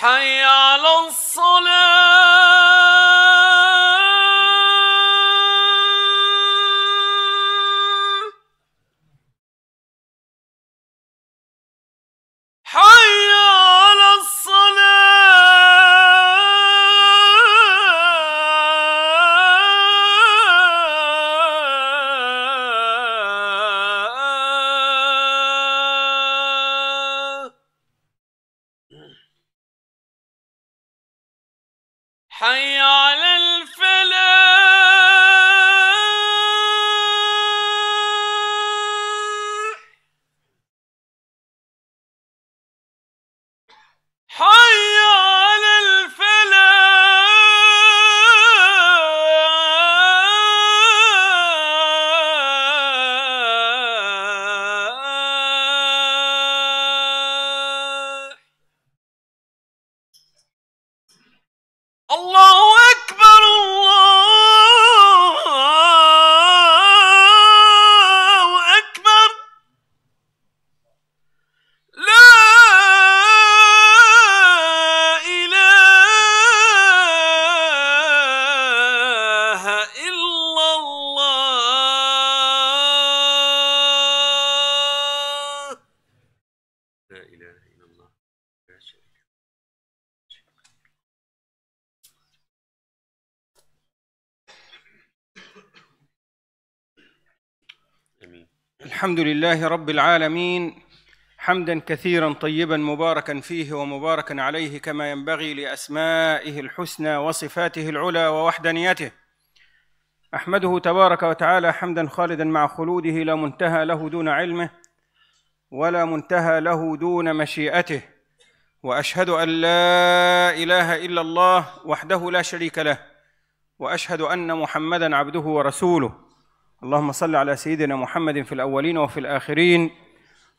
حي على الصلاه Hello. الحمد لله رب العالمين حمدا كثيرا طيبا مباركا فيه ومباركا عليه كما ينبغي لاسمائه الحسنى وصفاته العلى ووحدانيته احمده تبارك وتعالى حمدا خالدا مع خلوده لا منتهى له دون علمه ولا منتهى له دون مشيئته واشهد ان لا اله الا الله وحده لا شريك له واشهد ان محمدا عبده ورسوله اللهم صل على سيدنا محمد في الأولين وفي الآخرين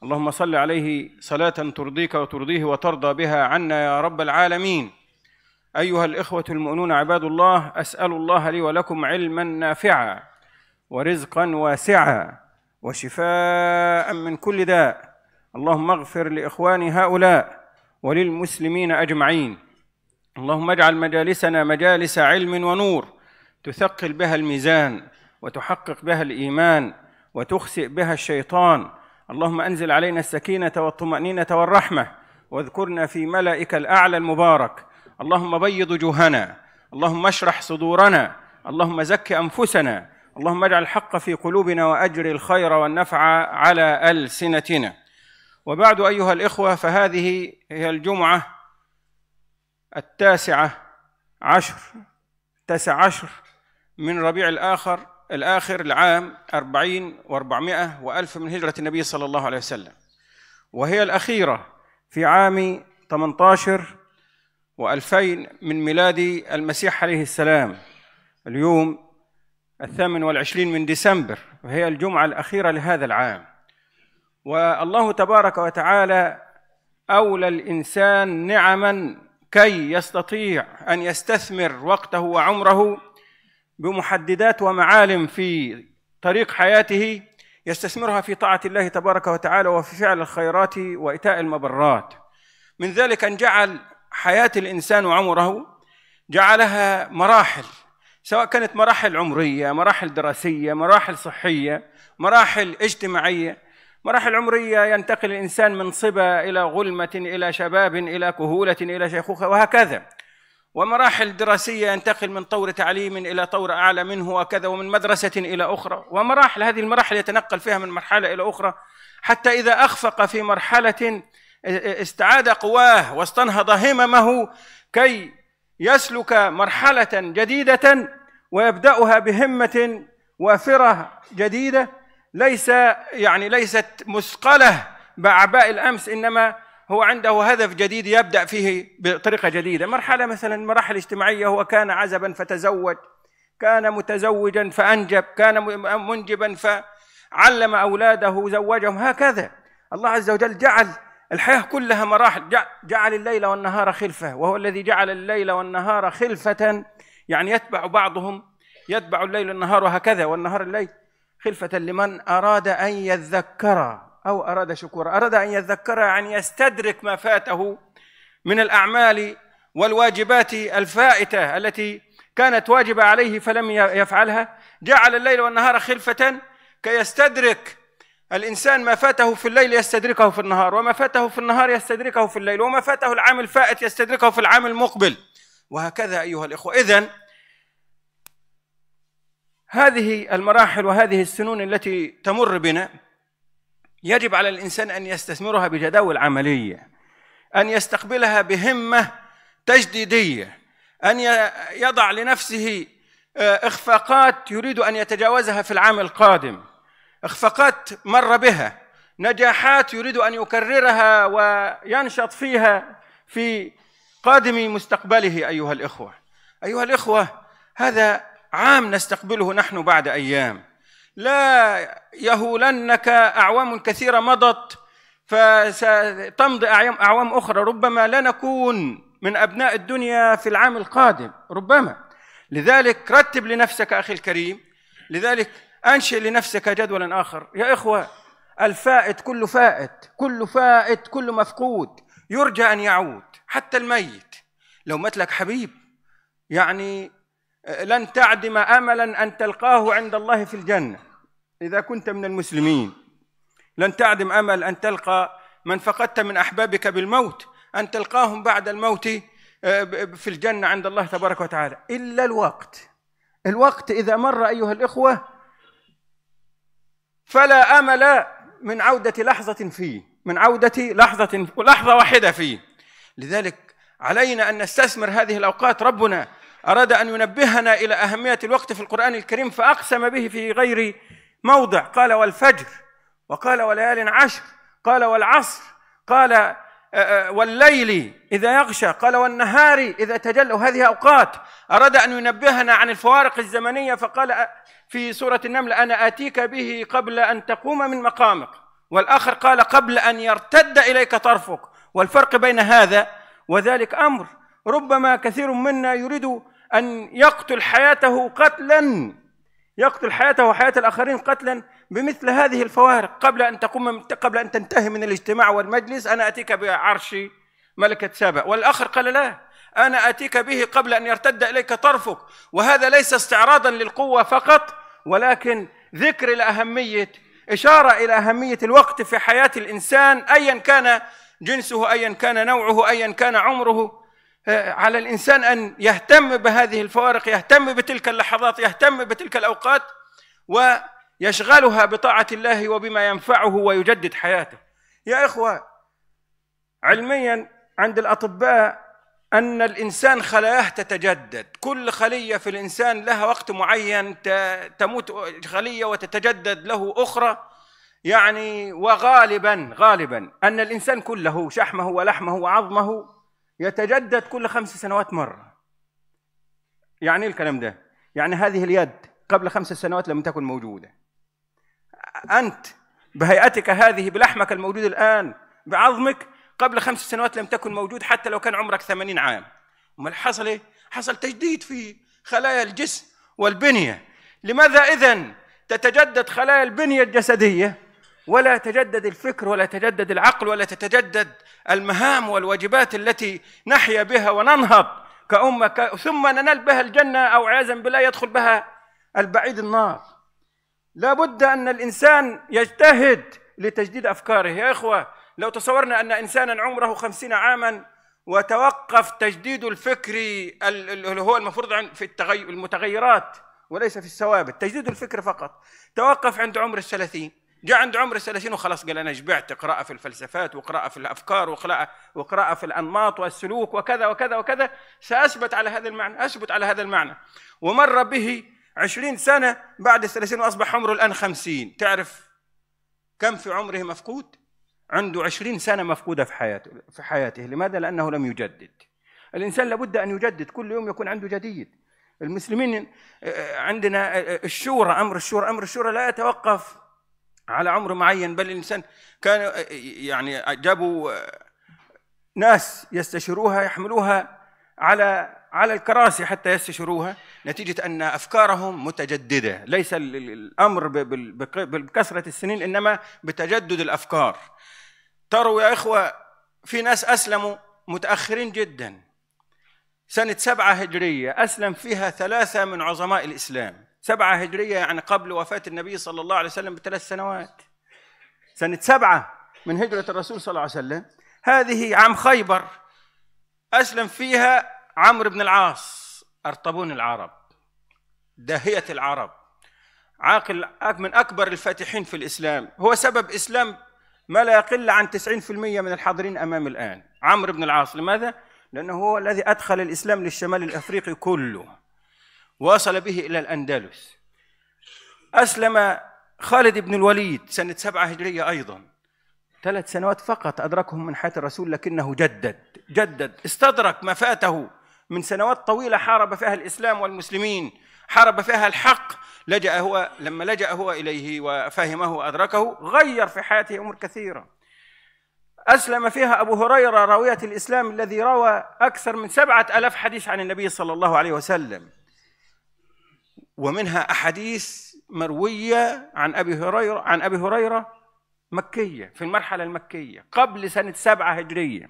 اللهم صل عليه صلاة ترضيك وترضيه وترضى بها عنا يا رب العالمين أيها الإخوة المؤمنون عباد الله أسأل الله لي ولكم علما نافعا ورزقا واسعا وشفاء من كل داء اللهم اغفر لإخواني هؤلاء وللمسلمين أجمعين اللهم اجعل مجالسنا مجالس علم ونور تثقل بها الميزان وتحقق بها الايمان وتخسئ بها الشيطان اللهم انزل علينا السكينه والطمانينه والرحمه واذكرنا في ملائك الاعلى المبارك اللهم بيض وجوهنا اللهم اشرح صدورنا اللهم زك انفسنا اللهم اجعل الحق في قلوبنا واجر الخير والنفع على السنتنا وبعد ايها الاخوه فهذه هي الجمعه التاسعه عشر تسع عشر من ربيع الآخر الآخر العام 40 و400 و1000 من هجرة النبي صلى الله عليه وسلم وهي الأخيرة في عام 18 و2000 من ميلاد المسيح عليه السلام اليوم الثامن والعشرين من ديسمبر وهي الجمعة الأخيرة لهذا العام والله تبارك وتعالى أولى الإنسان نعما كي يستطيع أن يستثمر وقته وعمره بمحددات ومعالم في طريق حياته يستثمرها في طاعة الله تبارك وتعالى وفي فعل الخيرات وإيتاء المبرات من ذلك أن جعل حياة الإنسان وعمره جعلها مراحل سواء كانت مراحل عمرية مراحل دراسية مراحل صحية مراحل اجتماعية مراحل عمرية ينتقل الإنسان من صبا إلى غلمة إلى شباب إلى كهولة إلى شيخوخة وهكذا ومراحل دراسية ينتقل من طور تعليم إلى طور أعلى منه وكذا ومن مدرسة إلى أخرى ومراحل هذه المراحل يتنقل فيها من مرحلة إلى أخرى حتى إذا أخفق في مرحلة استعاد قواه واستنهض هممه كي يسلك مرحلة جديدة ويبدأها بهمة وافرة جديدة ليس يعني ليست مثقلة بأعباء الأمس إنما هو عنده هدف جديد يبدأ فيه بطريقة جديدة مرحلة مثلا مراحل اجتماعية هو كان عزبا فتزوج كان متزوجا فأنجب كان منجبا فعلم أولاده زوجهم هكذا الله عز وجل جعل الحياة كلها مراحل جعل الليل والنهار خلفة وهو الذي جعل الليل والنهار خلفة يعني يتبع بعضهم يتبع الليل النهار وهكذا والنهار الليل خلفة لمن أراد أن يذكر أو أراد شكورا أراد أن يتذكر أن يستدرك ما فاته من الأعمال والواجبات الفائتة التي كانت واجبة عليه فلم يفعلها جعل الليل والنهار خلفة كي يستدرك الإنسان ما فاته في الليل يستدركه في النهار وما فاته في النهار يستدركه في الليل وما فاته العام الفائت يستدركه في العام المقبل وهكذا أيها الإخوة إذا هذه المراحل وهذه السنون التي تمر بنا يجب على الانسان ان يستثمرها بجداول عمليه ان يستقبلها بهمه تجديديه ان يضع لنفسه آه، اخفاقات يريد ان يتجاوزها في العام القادم اخفاقات مر بها نجاحات يريد ان يكررها وينشط فيها في قادم مستقبله ايها الاخوه ايها الاخوه هذا عام نستقبله نحن بعد ايام لا يهولنك أعوام كثيرة مضت فستمضي أعوام أخرى ربما لا نكون من أبناء الدنيا في العام القادم ربما لذلك رتب لنفسك أخي الكريم لذلك أنشئ لنفسك جدولا آخر يا إخوة الفائت كل فائت كل فائت كل مفقود يرجى أن يعود حتى الميت لو مات لك حبيب يعني لن تعدم املا ان تلقاه عند الله في الجنه إذا كنت من المسلمين لن تعدم أمل أن تلقى من فقدت من أحبابك بالموت أن تلقاهم بعد الموت آه، في الجنة عند الله تبارك وتعالى إلا الوقت الوقت إذا مر أيها الإخوة فلا أمل من عودة لحظة فيه من عودة لحظة لحظة واحدة فيه لذلك علينا أن نستثمر هذه الأوقات ربنا أراد أن ينبهنا إلى أهمية الوقت في القرآن الكريم فأقسم به في غير موضع قال والفجر وقال وليال عشر قال والعصر قال آه، آه، والليل إذا يغشى قال والنهار إذا تجلى وهذه أوقات أراد أن ينبهنا عن الفوارق الزمنية فقال آه، في سورة النمل أنا آتيك به قبل أن تقوم من مقامك والآخر قال قبل أن يرتد إليك طرفك والفرق بين هذا وذلك أمر ربما كثير منا يريد أن يقتل حياته قتلا يقتل حياته وحياة الآخرين قتلا بمثل هذه الفوارق قبل أن تقوم قبل أن تنتهي من الاجتماع والمجلس أنا أتيك بعرش ملكة سبأ والآخر قال لا أنا أتيك به قبل أن يرتد إليك طرفك وهذا ليس استعراضا للقوة فقط ولكن ذكر لأهمية إشارة إلى أهمية الوقت في حياة الإنسان أيا كان جنسه أيا كان نوعه أيا كان عمره آه، على الانسان ان يهتم بهذه الفوارق يهتم بتلك اللحظات يهتم بتلك الاوقات ويشغلها بطاعه الله وبما ينفعه ويجدد حياته يا اخوه علميا عند الاطباء ان الانسان خلاياه تتجدد كل خليه في الانسان لها وقت معين تموت خليه وتتجدد له اخرى يعني وغالبا غالبا ان الانسان كله شحمه ولحمه وعظمه يتجدد كل خمس سنوات مرة يعني ايه الكلام ده يعني هذه اليد قبل خمس سنوات لم تكن موجودة أنت بهيئتك هذه بلحمك الموجود الآن بعظمك قبل خمس سنوات لم تكن موجود حتى لو كان عمرك ثمانين عام ما حصل ايه حصل تجديد في خلايا الجسم والبنية لماذا إذن تتجدد خلايا البنية الجسدية ولا يتجدد الفكر ولا يتجدد العقل ولا تتجدد المهام والواجبات التي نحيا بها وننهض كأمة ك... ثم ننال بها الجنة أو عياذا بالله يدخل بها البعيد النار لا بد أن الإنسان يجتهد لتجديد أفكاره يا إخوة لو تصورنا أن إنسانا عمره خمسين عاما وتوقف تجديد الفكر اللي هو المفروض في المتغيرات وليس في الثوابت تجديد الفكر فقط توقف عند عمر الثلاثين جاء عند عمر 30 وخلاص قال انا جبعت قراءه في الفلسفات وقراءه في الافكار وقراءه وقراءه في الانماط والسلوك وكذا وكذا وكذا ساثبت على هذا المعنى اثبت على هذا المعنى ومر به 20 سنه بعد الثلاثين واصبح عمره الان 50 تعرف كم في عمره مفقود عنده 20 سنه مفقوده في حياته في حياته لماذا لانه لم يجدد الانسان لابد ان يجدد كل يوم يكون عنده جديد المسلمين آه، عندنا آه، الشورى امر الشورى امر الشورى لا يتوقف على عمر معين بل الانسان كان آه، يعني جابوا آه، ناس يستشيروها يحملوها على على الكراسي حتى يستشيروها نتيجه ان افكارهم متجدده، ليس الامر بكثره السنين انما بتجدد الافكار. تروا يا اخوه في ناس اسلموا متاخرين جدا. سنه سبعه هجريه اسلم فيها ثلاثه من عظماء الاسلام. سبعة هجرية يعني قبل وفاة النبي صلى الله عليه وسلم بثلاث سنوات سنة سبعة من هجرة الرسول صلى الله عليه وسلم هذه عام خيبر أسلم فيها عمرو بن العاص أرطبون العرب داهية العرب عاقل من أكبر الفاتحين في الإسلام هو سبب إسلام ما لا يقل عن 90% من الحاضرين أمام الآن عمرو بن العاص لماذا؟ لأنه هو الذي أدخل الإسلام للشمال الأفريقي كله وصل به إلى الأندلس أسلم خالد بن الوليد سنة سبعة هجرية أيضا ثلاث سنوات فقط أدركهم من حياة الرسول لكنه جدد جدد استدرك ما فاته من سنوات طويلة حارب فيها الإسلام والمسلمين حارب فيها الحق لجأ هو لما لجأ هو إليه وفهمه وأدركه غير في حياته أمور كثيرة أسلم فيها أبو هريرة راوية الإسلام الذي روى أكثر من سبعة ألاف حديث عن النبي صلى الله عليه وسلم ومنها أحاديث مروية عن أبي هريرة عن أبي هريرة مكية في المرحلة المكية قبل سنة سبعة هجرية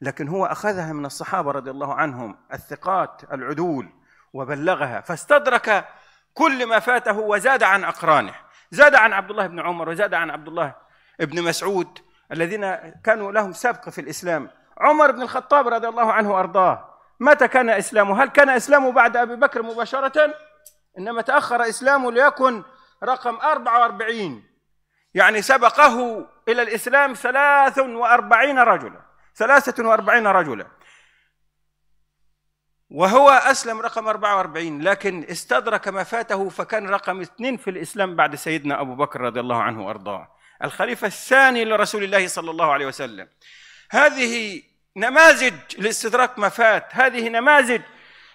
لكن هو أخذها من الصحابة رضي الله عنهم الثقات العدول وبلغها فاستدرك كل ما فاته وزاد عن أقرانه زاد عن عبد الله بن عمر وزاد عن عبد الله بن مسعود الذين كانوا لهم سبق في الإسلام عمر بن الخطاب رضي الله عنه وأرضاه متى كان إسلامه هل كان إسلامه بعد أبي بكر مباشرة إنما تأخر إسلامه ليكن رقم 44 يعني سبقه إلى الإسلام 43 رجلا 43 رجلا وهو أسلم رقم 44 لكن استدرك ما فاته فكان رقم اثنين في الإسلام بعد سيدنا أبو بكر رضي الله عنه وأرضاه الخليفة الثاني لرسول الله صلى الله عليه وسلم هذه نماذج لاستدراك ما فات هذه نماذج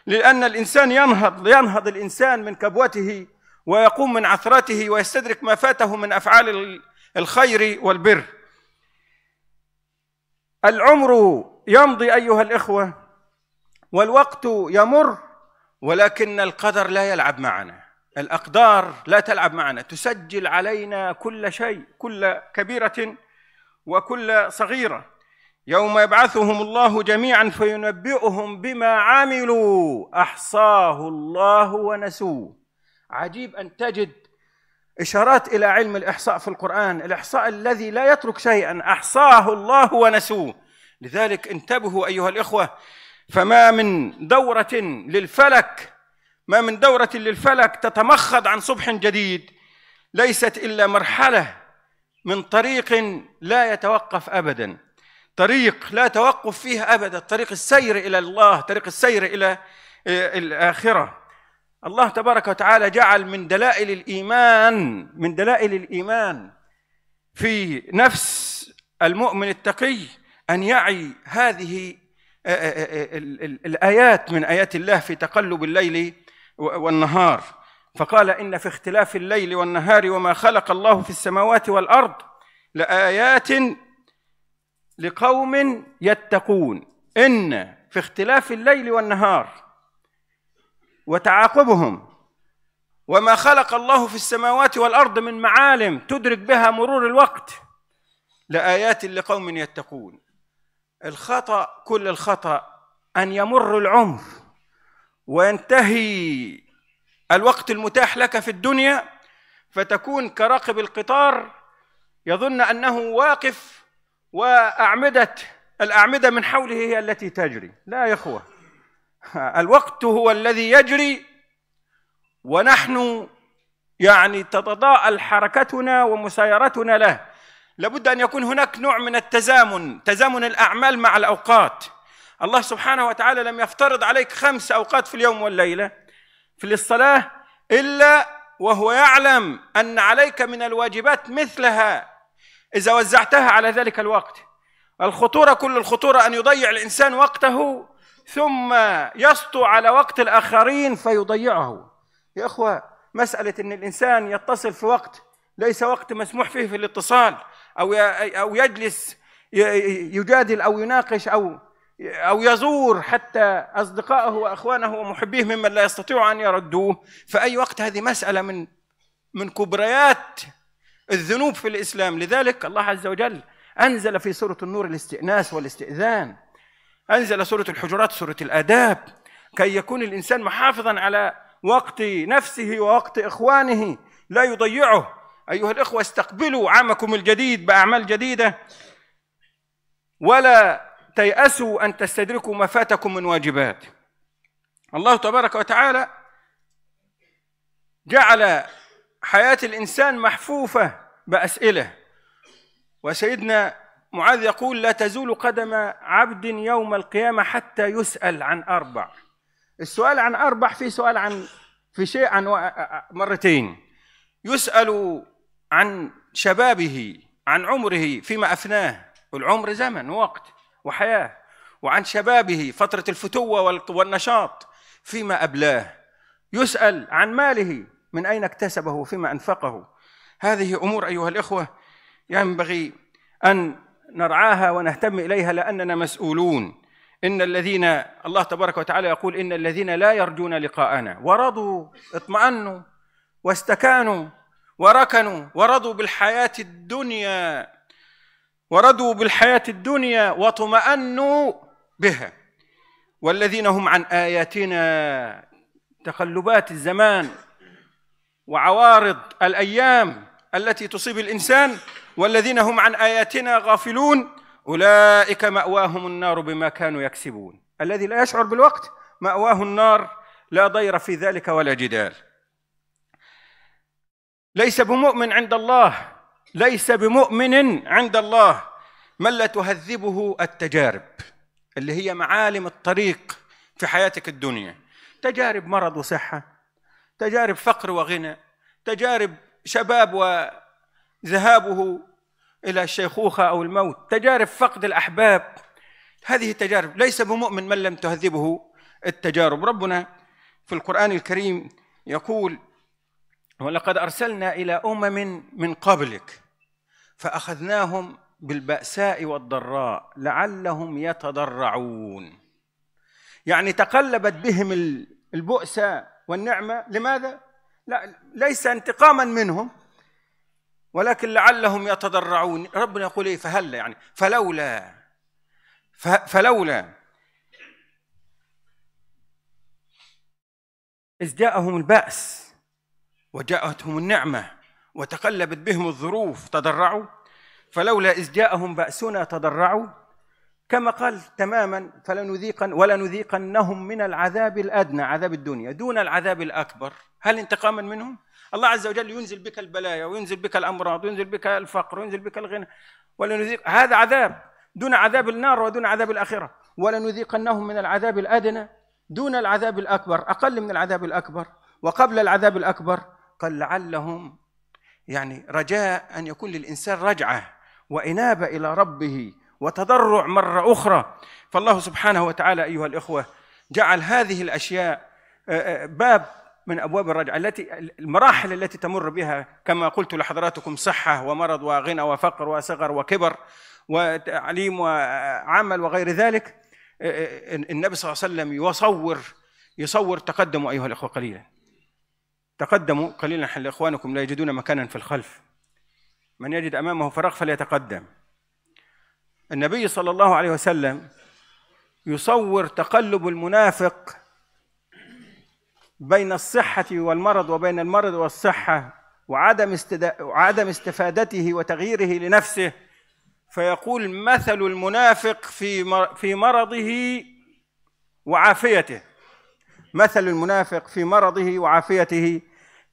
لأن الإنسان ينهض ينهض الإنسان من كبوته ويقوم من عثرته ويستدرك ما فاته من أفعال الخير والبر العمر يمضي أيها الإخوة والوقت يمر ولكن القدر لا يلعب معنا الأقدار لا تلعب معنا تسجل علينا كل شيء كل كبيرة وكل صغيرة يوم يبعثهم الله جميعا فينبئهم بما عملوا احصاه الله ونسوه عجيب ان تجد اشارات الى علم الاحصاء في القران الاحصاء الذي لا يترك شيئا احصاه الله ونسوه لذلك انتبهوا ايها الاخوه فما من دوره للفلك ما من دوره للفلك تتمخض عن صبح جديد ليست الا مرحله من طريق لا يتوقف ابدا طريق لا توقف فيه ابدا طريق السير الى الله طريق السير الى آه، الاخره الله تبارك وتعالى جعل من دلائل الايمان من دلائل الايمان في نفس المؤمن التقي ان يعي هذه آه، آه، الايات من ايات الله في تقلب الليل والنهار فقال ان في اختلاف الليل والنهار وما خلق الله في السماوات والارض لايات لقوم يتقون إن في اختلاف الليل والنهار وتعاقبهم وما خلق الله في السماوات والأرض من معالم تدرك بها مرور الوقت لآيات لقوم يتقون الخطأ كل الخطأ أن يمر العمر وينتهي الوقت المتاح لك في الدنيا فتكون كراقب القطار يظن أنه واقف وأعمدة الأعمدة من حوله هي التي تجري لا يا إخوة الوقت هو الذي يجري ونحن يعني تتضاءل حركتنا ومسايرتنا له لابد أن يكون هناك نوع من التزامن تزامن الأعمال مع الأوقات الله سبحانه وتعالى لم يفترض عليك خمس أوقات في اليوم والليلة في الصلاة إلا وهو يعلم أن عليك من الواجبات مثلها إذا وزعتها على ذلك الوقت الخطورة كل الخطورة أن يضيع الإنسان وقته ثم يسطو على وقت الآخرين فيضيعه يا إخوة مسألة أن الإنسان يتصل في وقت ليس وقت مسموح فيه في الاتصال أو أو يجلس يجادل أو يناقش أو أو يزور حتى أصدقائه وأخوانه ومحبيه ممن لا يستطيع أن يردوه فأي وقت هذه مسألة من من كبريات الذنوب في الإسلام لذلك الله عز وجل أنزل في سورة النور الاستئناس والاستئذان أنزل سورة الحجرات سورة الآداب كي يكون الإنسان محافظا على وقت نفسه ووقت إخوانه لا يضيعه أيها الإخوة استقبلوا عامكم الجديد بأعمال جديدة ولا تيأسوا أن تستدركوا ما فاتكم من واجبات الله تبارك وتعالى جعل حياة الإنسان محفوفة بأسئلة وسيدنا معاذ يقول لا تزول قدم عبد يوم القيامة حتى يسأل عن أربع السؤال عن أربع في سؤال عن في شيء عن مرتين يسأل عن شبابه عن عمره فيما أفناه والعمر زمن ووقت وحياة وعن شبابه فترة الفتوة والنشاط فيما أبلاه يسأل عن ماله من أين اكتسبه فيما أنفقه هذه أمور أيها الإخوة ينبغي أن نرعاها ونهتم إليها لأننا مسؤولون إن الذين الله تبارك وتعالى يقول إن الذين لا يرجون لقاءنا ورضوا اطمأنوا واستكانوا وركنوا ورضوا بالحياة الدنيا ورضوا بالحياة الدنيا واطمأنوا بها والذين هم عن آياتنا تقلبات الزمان وعوارض الايام التي تصيب الانسان والذين هم عن اياتنا غافلون اولئك ماواهم النار بما كانوا يكسبون الذي لا يشعر بالوقت ماواه النار لا ضير في ذلك ولا جدال ليس بمؤمن عند الله ليس بمؤمن عند الله من لا تهذبه التجارب اللي هي معالم الطريق في حياتك الدنيا تجارب مرض وصحه تجارب فقر وغنى تجارب شباب وذهابه الى الشيخوخه او الموت تجارب فقد الاحباب هذه التجارب ليس بمؤمن من لم تهذبه التجارب ربنا في القران الكريم يقول ولقد ارسلنا الى امم من قبلك فاخذناهم بالباساء والضراء لعلهم يتضرعون يعني تقلبت بهم البؤسه والنعمة لماذا؟ لا ليس انتقاما منهم ولكن لعلهم يتضرعون ربنا يقول ايه فهلا يعني فلولا فلولا إذ جاءهم البأس وجاءتهم النعمة وتقلبت بهم الظروف تضرعوا فلولا إذ جاءهم بأسنا تضرعوا كما قال تماما فلنذيقن ولنذيقنهم من العذاب الادنى عذاب الدنيا دون العذاب الاكبر هل انتقاما منهم الله عز وجل ينزل بك البلايا وينزل بك الامراض وينزل بك الفقر وينزل بك الغنى ولنذيق هذا عذاب دون عذاب النار ودون عذاب الاخره ولنذيقنهم من العذاب الادنى دون العذاب الاكبر اقل من العذاب الاكبر وقبل العذاب الاكبر قال لعلهم يعني رجاء ان يكون للانسان رجعه وانابه الى ربه وتضرع مرة أخرى فالله سبحانه وتعالى أيها الإخوة جعل هذه الأشياء آه، آه، باب من أبواب الرجعة التي المراحل التي تمر بها كما قلت لحضراتكم صحة ومرض وغنى وفقر وصغر وكبر وتعليم وعمل وغير ذلك آه، النبي صلى الله عليه وسلم يصور يصور تقدموا أيها الإخوة قليلا تقدموا قليلا حل إخوانكم لا يجدون مكانا في الخلف من يجد أمامه فراغ فليتقدم النبي صلى الله عليه وسلم يصور تقلب المنافق بين الصحة والمرض وبين المرض والصحة وعدم وعدم استفادته وتغييره لنفسه فيقول مثل المنافق في في مرضه وعافيته مثل المنافق في مرضه وعافيته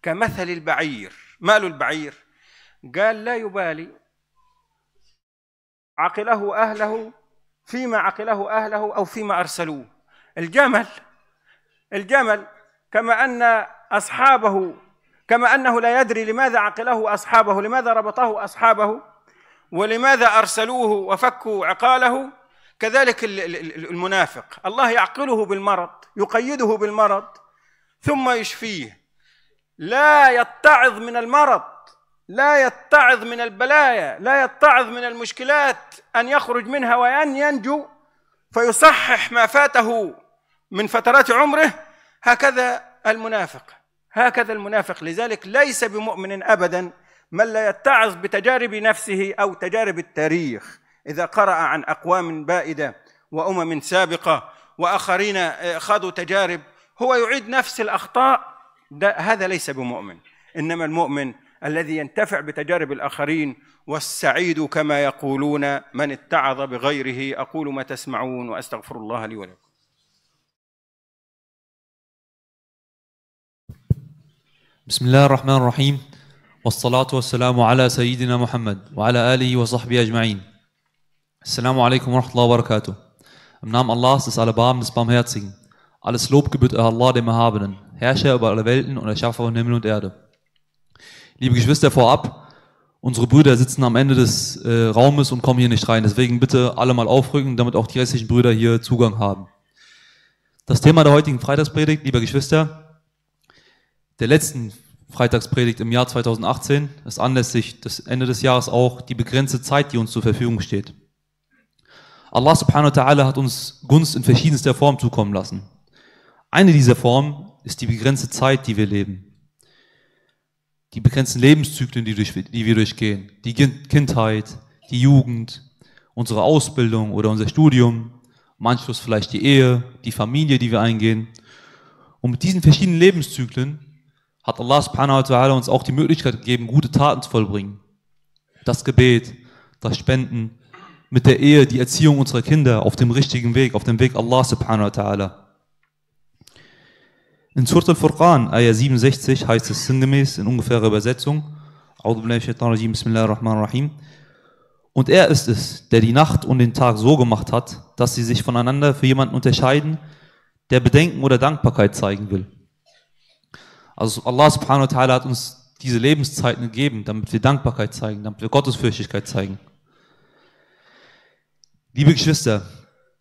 كمثل البعير ما له البعير قال لا يبالي عقله أهله فيما عقله أهله أو فيما أرسلوه الجمل الجمل كما أن أصحابه كما أنه لا يدري لماذا عقله أصحابه لماذا ربطه أصحابه ولماذا أرسلوه وفكوا عقاله كذلك المنافق الله يعقله بالمرض يقيده بالمرض ثم يشفيه لا يتعظ من المرض لا يتعظ من البلايا لا يتعظ من المشكلات ان يخرج منها وان ينجو فيصحح ما فاته من فترات عمره هكذا المنافق هكذا المنافق لذلك ليس بمؤمن ابدا من لا يتعظ بتجارب نفسه او تجارب التاريخ اذا قرا عن اقوام بائده وامم سابقه واخرين خاضوا تجارب هو يعيد نفس الاخطاء ده هذا ليس بمؤمن انما المؤمن الذي ينتفع بتجارب الآخرين والسعيد كما يقولون من اتعظ بغيره أقول ما تسمعون وأستغفر الله لي ولكم بسم الله الرحمن الرحيم والصلاة والسلام على سيدنا محمد وعلى آله وصحبه أجمعين السلام عليكم ورحمة الله وبركاته Im Namen Allahs des Allerbarmen des Barmherzigen Alles Lob gebührt Allah dem Erhabenen Herrscher über alle Welten und Erschaffer von Himmel und Erde Liebe Geschwister, vorab, unsere Brüder sitzen am Ende des äh, Raumes und kommen hier nicht rein. Deswegen bitte alle mal aufrücken, damit auch die restlichen Brüder hier Zugang haben. Das Thema der heutigen Freitagspredigt, liebe Geschwister, der letzten Freitagspredigt im Jahr 2018 ist anlässlich des Ende des Jahres auch die begrenzte Zeit, die uns zur Verfügung steht. Allah subhanahu wa ta'ala hat uns Gunst in verschiedenster Form zukommen lassen. Eine dieser Formen ist die begrenzte Zeit, die wir leben die begrenzten Lebenszyklen, die, durch, die wir durchgehen, die Kindheit, die Jugend, unsere Ausbildung oder unser Studium, manchmal vielleicht die Ehe, die Familie, die wir eingehen. Und mit diesen verschiedenen Lebenszyklen hat Allah subhanahu wa ta'ala uns auch die Möglichkeit gegeben, gute Taten zu vollbringen. Das Gebet, das Spenden, mit der Ehe, die Erziehung unserer Kinder auf dem richtigen Weg, auf dem Weg Allah subhanahu wa ta'ala. In Surat al-Furqan, Ayah 67, heißt es sinngemäß in ungefährer Übersetzung, und er ist es, der die Nacht und den Tag so gemacht hat, dass sie sich voneinander für jemanden unterscheiden, der Bedenken oder Dankbarkeit zeigen will. Also Allah subhanahu wa ta'ala hat uns diese Lebenszeiten gegeben, damit wir Dankbarkeit zeigen, damit wir Gottesfürchtigkeit zeigen. Liebe Geschwister,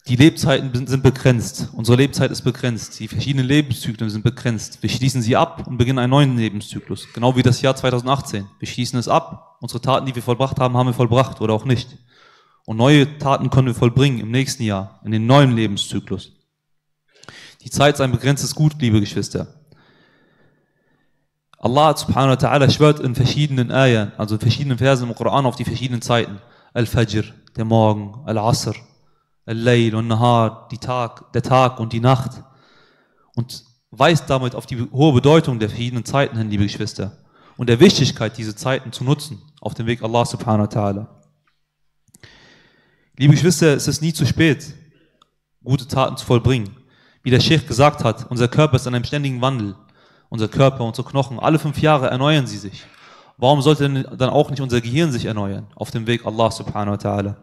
die Lebzeiten sind begrenzt. Unsere Lebzeit ist begrenzt. Die verschiedenen Lebenszyklen sind begrenzt. Wir schließen sie ab und beginnen einen neuen Lebenszyklus. Genau wie das Jahr 2018. Wir schließen es ab. Unsere Taten, die wir vollbracht haben, haben wir vollbracht oder auch nicht. Und neue Taten können wir vollbringen im nächsten Jahr, in den neuen Lebenszyklus. Die Zeit ist ein begrenztes Gut, liebe Geschwister. Allah subhanahu wa ta'ala schwört in verschiedenen Ayah, also in verschiedenen Versen im Koran auf die verschiedenen Zeiten. Al-Fajr, der Morgen, Al-Asr, Al-Layl und Nahar, die Tag, der Tag und die Nacht. Und weist damit auf die hohe Bedeutung der verschiedenen Zeiten hin, liebe Geschwister. Und der Wichtigkeit, diese Zeiten zu nutzen auf dem Weg Allah subhanahu wa ta'ala. Liebe Geschwister, es ist nie zu spät, gute Taten zu vollbringen. Wie der Sheikh gesagt hat, unser Körper ist in einem ständigen Wandel. Unser Körper, unsere Knochen, alle fünf Jahre erneuern sie sich. Warum sollte denn dann auch nicht unser Gehirn sich erneuern auf dem Weg Allah subhanahu wa ta'ala?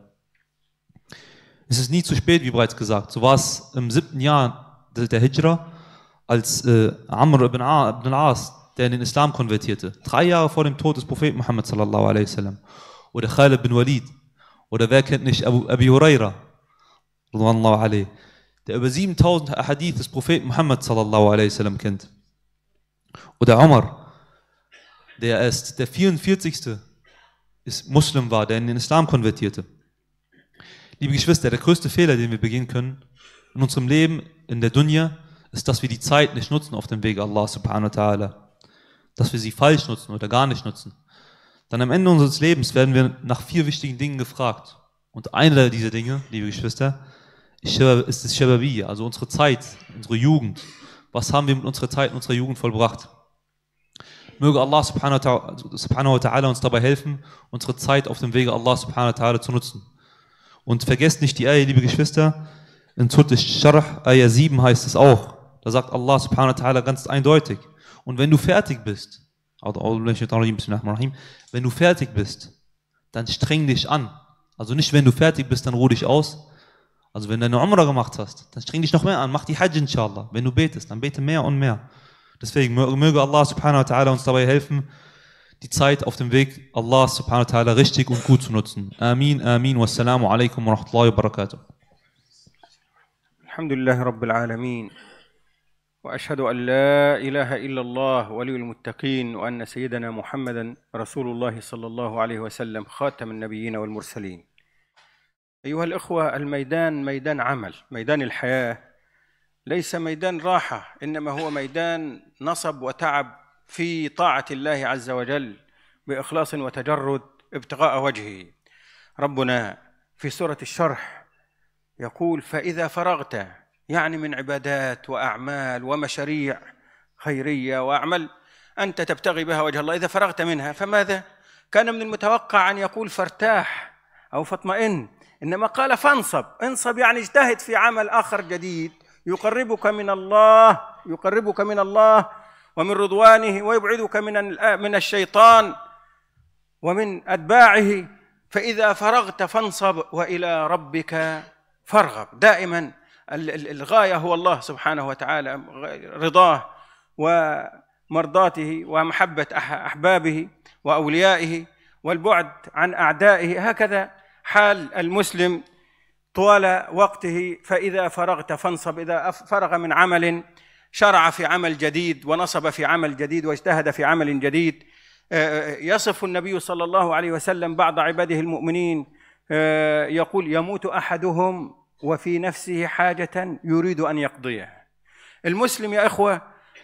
Es ist nie zu spät, wie bereits gesagt. So war es im siebten Jahr der Hijra, als äh, Amr ibn, ibn as der in den Islam konvertierte, drei Jahre vor dem Tod des Propheten Muhammad sallallahu alaihi wasallam, oder Khalid ibn Walid, oder wer kennt nicht Abu, Abi Huraira, der über 7000 Hadith des Propheten Muhammad sallallahu alaihi wasallam kennt, oder Umar, der erst der 44. Muslim war, der in den Islam konvertierte. Liebe Geschwister, der größte Fehler, den wir begehen können in unserem Leben, in der Dunya, ist, dass wir die Zeit nicht nutzen auf dem Weg Allah subhanahu wa ta'ala. Dass wir sie falsch nutzen oder gar nicht nutzen. Dann am Ende unseres Lebens werden wir nach vier wichtigen Dingen gefragt. Und einer dieser Dinge, liebe Geschwister, ist das Shababi, also unsere Zeit, unsere Jugend. Was haben wir mit unserer Zeit, unserer Jugend vollbracht? Möge Allah subhanahu wa ta'ala uns dabei helfen, unsere Zeit auf dem Wege Allah subhanahu wa ta'ala zu nutzen. Und vergesst nicht die Ayah, liebe Geschwister, in Surat al-Sharh, Ayah 7 heißt es auch. Da sagt Allah subhanahu wa ta'ala ganz eindeutig. Und wenn du fertig bist, wenn du fertig bist, dann streng dich an. Also nicht, wenn du fertig bist, dann ruh dich aus. Also wenn du eine Umrah gemacht hast, dann streng dich noch mehr an. Mach die Hajj inshallah. Wenn du betest, dann bete mehr und mehr. Deswegen möge Allah subhanahu wa ta'ala uns dabei helfen, die Zeit auf dem Weg Allah subhanahu wa ta'ala richtig und gut zu nutzen. Amin, amin, wassalamu alaikum wa rahmatullahi wa barakatuh. الحمد لله رب العالمين واشهد ان لا اله الا الله ولي المتقين وان سيدنا محمدا رسول الله صلى الله عليه وسلم خاتم النبيين والمرسلين ايها الاخوه الميدان ميدان عمل ميدان الحياه ليس ميدان راحه انما هو ميدان نصب وتعب في طاعة الله عز وجل بإخلاص وتجرد ابتغاء وجهه ربنا في سورة الشرح يقول فإذا فرغت يعني من عبادات وأعمال ومشاريع خيرية وأعمال أنت تبتغي بها وجه الله إذا فرغت منها فماذا؟ كان من المتوقع أن يقول فارتاح أو فاطمئن إنما قال فانصب انصب يعني اجتهد في عمل آخر جديد يقربك من الله يقربك من الله ومن رضوانه ويبعدك من آه، من الشيطان ومن اتباعه فاذا فرغت فانصب والى ربك فارغب دائما الغايه هو الله سبحانه وتعالى رضاه ومرضاته ومحبه احبابه واوليائه والبعد عن اعدائه هكذا حال المسلم طوال وقته فاذا فرغت فانصب اذا فرغ من عمل شرع في عمل جديد ونصب في عمل جديد واجتهد في عمل جديد آه، آه، يصف النبي صلى الله عليه وسلم بعض عباده المؤمنين آه، يقول يموت احدهم وفي نفسه حاجه يريد ان يقضيها المسلم يا اخوه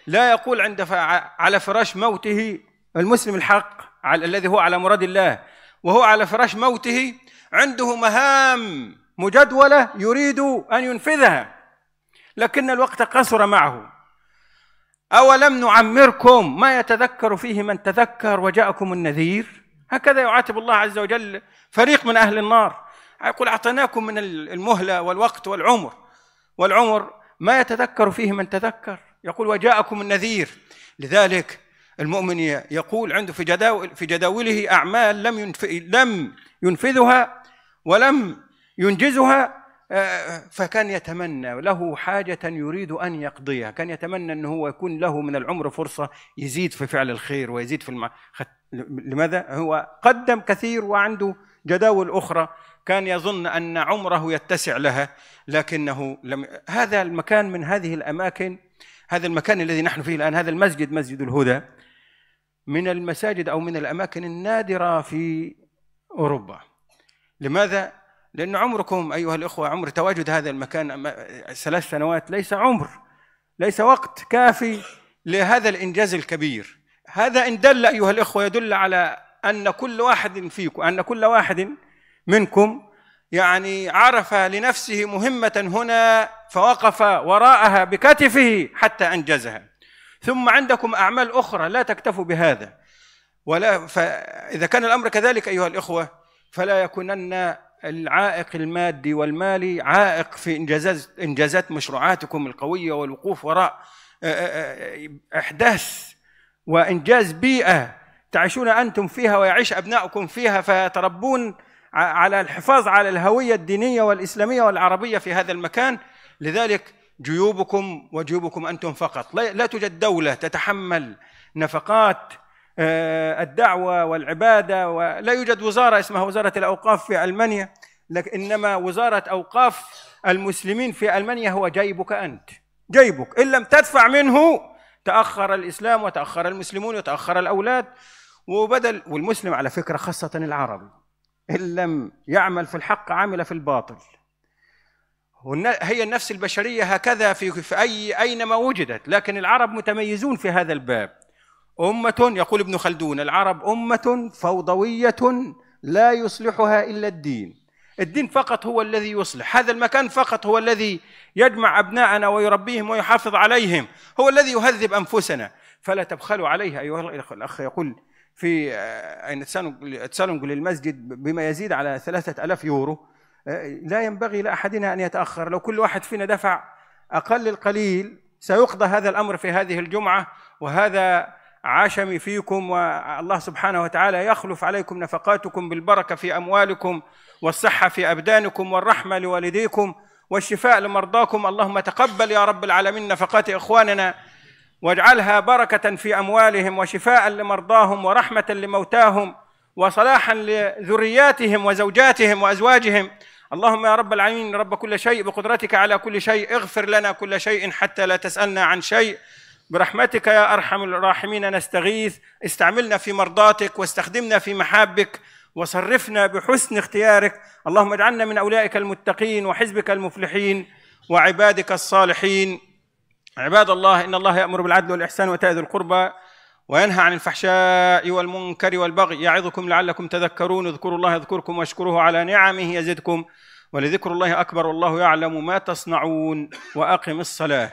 لا يقول عند على فراش موته المسلم الحق على الذي هو على مراد الله وهو على فراش موته عنده مهام مجدوله يريد ان ينفذها لكن الوقت قصر معه أولم نعمركم ما يتذكر فيه من تذكر وجاءكم النذير هكذا يعاتب الله عز وجل فريق من أهل النار يقول أعطيناكم من المهلة والوقت والعمر والعمر ما يتذكر فيه من تذكر يقول وجاءكم النذير لذلك المؤمن يقول عنده في جداول في جداوله أعمال لم لم ينفذها ولم ينجزها آه، آه، فكان يتمنى له حاجة يريد أن يقضيها كان يتمنى أنه هو يكون له من العمر فرصة يزيد في فعل الخير ويزيد في الم... لماذا؟ هو قدم كثير وعنده جداول أخرى كان يظن أن عمره يتسع لها لكنه لم هذا المكان من هذه الأماكن هذا المكان الذي نحن فيه الآن هذا المسجد مسجد الهدى من المساجد أو من الأماكن النادرة في أوروبا لماذا؟ لأن عمركم أيها الإخوة عمر تواجد هذا المكان ثلاث سنوات ليس عمر ليس وقت كافي لهذا الإنجاز الكبير هذا إن دل أيها الإخوة يدل على أن كل واحد فيكم أن كل واحد منكم يعني عرف لنفسه مهمة هنا فوقف وراءها بكتفه حتى أنجزها ثم عندكم أعمال أخرى لا تكتفوا بهذا ولا فإذا كان الأمر كذلك أيها الإخوة فلا يكونن العائق المادي والمالي عائق في انجازات انجازات مشروعاتكم القويه والوقوف وراء آه، آه، آه، احداث وانجاز بيئه تعيشون انتم فيها ويعيش ابنائكم فيها فيتربون على الحفاظ على الهويه الدينيه والاسلاميه والعربيه في هذا المكان لذلك جيوبكم وجيوبكم انتم فقط لا توجد دوله تتحمل نفقات آه، الدعوه والعباده ولا يوجد وزاره اسمها وزاره الاوقاف في المانيا انما وزاره اوقاف المسلمين في المانيا هو جيبك انت جيبك ان لم تدفع منه تاخر الاسلام وتاخر المسلمون وتاخر الاولاد وبدل والمسلم على فكره خاصه العربي ان لم يعمل في الحق عمل في الباطل هي النفس البشريه هكذا في في اي اينما وجدت لكن العرب متميزون في هذا الباب أمة يقول ابن خلدون العرب أمة فوضوية لا يصلحها إلا الدين الدين فقط هو الذي يصلح هذا المكان فقط هو الذي يجمع أبناءنا ويربيهم ويحافظ عليهم هو الذي يهذب أنفسنا فلا تبخلوا عليه أيها الأخ يقول في آه، أين تسالونج للمسجد بما يزيد على ثلاثة ألاف يورو آه، لا ينبغي لأحدنا أن يتأخر لو كل واحد فينا دفع أقل القليل سيقضى هذا الأمر في هذه الجمعة وهذا عشم فيكم والله سبحانه وتعالى يخلف عليكم نفقاتكم بالبركه في اموالكم والصحه في ابدانكم والرحمه لوالديكم والشفاء لمرضاكم اللهم تقبل يا رب العالمين نفقات اخواننا واجعلها بركه في اموالهم وشفاء لمرضاهم ورحمه لموتاهم وصلاحا لذرياتهم وزوجاتهم وازواجهم اللهم يا رب العالمين رب كل شيء بقدرتك على كل شيء اغفر لنا كل شيء حتى لا تسالنا عن شيء برحمتك يا ارحم الراحمين نستغيث استعملنا في مرضاتك واستخدمنا في محابك وصرفنا بحسن اختيارك اللهم اجعلنا من اولئك المتقين وحزبك المفلحين وعبادك الصالحين عباد الله ان الله يامر بالعدل والاحسان وإيتاء ذي القربى وينهى عن الفحشاء والمنكر والبغي يعظكم لعلكم تذكرون اذكروا الله يذكركم واشكروه على نعمه يزدكم ولذكر الله اكبر والله يعلم ما تصنعون واقم الصلاه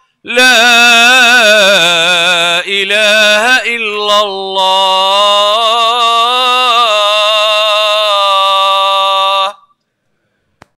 لا إله إلا الله